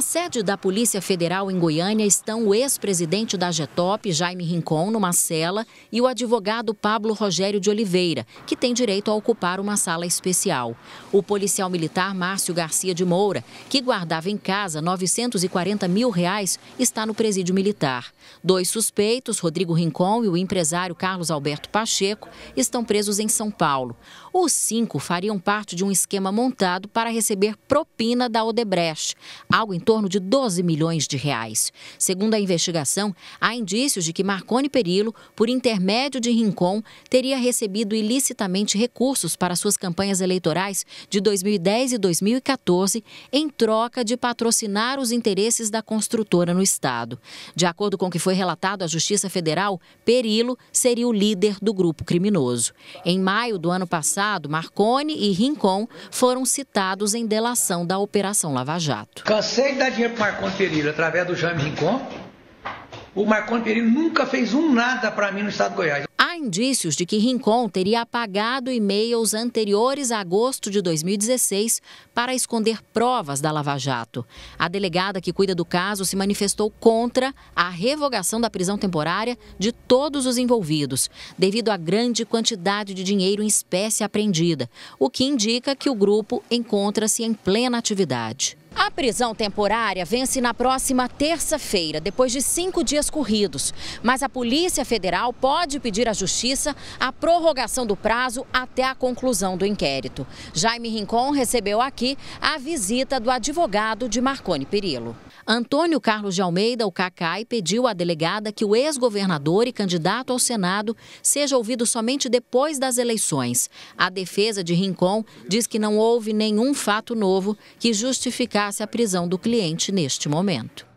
Na sede da Polícia Federal em Goiânia estão o ex-presidente da GETOP, Jaime Rincon, numa cela, e o advogado Pablo Rogério de Oliveira, que tem direito a ocupar uma sala especial. O policial militar Márcio Garcia de Moura, que guardava em casa 940 mil reais, está no presídio militar. Dois suspeitos, Rodrigo Rincon e o empresário Carlos Alberto Pacheco, estão presos em São Paulo. Os cinco fariam parte de um esquema montado para receber propina da Odebrecht, algo em torno de 12 milhões de reais. Segundo a investigação, há indícios de que Marconi Perillo, por intermédio de Rincon, teria recebido ilicitamente recursos para suas campanhas eleitorais de 2010 e 2014 em troca de patrocinar os interesses da construtora no estado. De acordo com o que foi relatado à Justiça Federal, Perillo seria o líder do grupo criminoso. Em maio do ano passado, Marconi e Rincon foram citados em delação da Operação Lava Jato dar dinheiro para o Perillo através do Jaime Rincon, o Marconi Perillo nunca fez um nada para mim no estado de Goiás. Há indícios de que Rincon teria apagado e-mails anteriores a agosto de 2016 para esconder provas da Lava Jato. A delegada que cuida do caso se manifestou contra a revogação da prisão temporária de todos os envolvidos, devido à grande quantidade de dinheiro em espécie apreendida, o que indica que o grupo encontra-se em plena atividade. A prisão temporária vence na próxima terça-feira, depois de cinco dias corridos. Mas a Polícia Federal pode pedir à Justiça a prorrogação do prazo até a conclusão do inquérito. Jaime Rincon recebeu aqui a visita do advogado de Marconi Perillo. Antônio Carlos de Almeida, o CACAI, pediu à delegada que o ex-governador e candidato ao Senado seja ouvido somente depois das eleições. A defesa de Rincon diz que não houve nenhum fato novo que justificasse a prisão do cliente neste momento.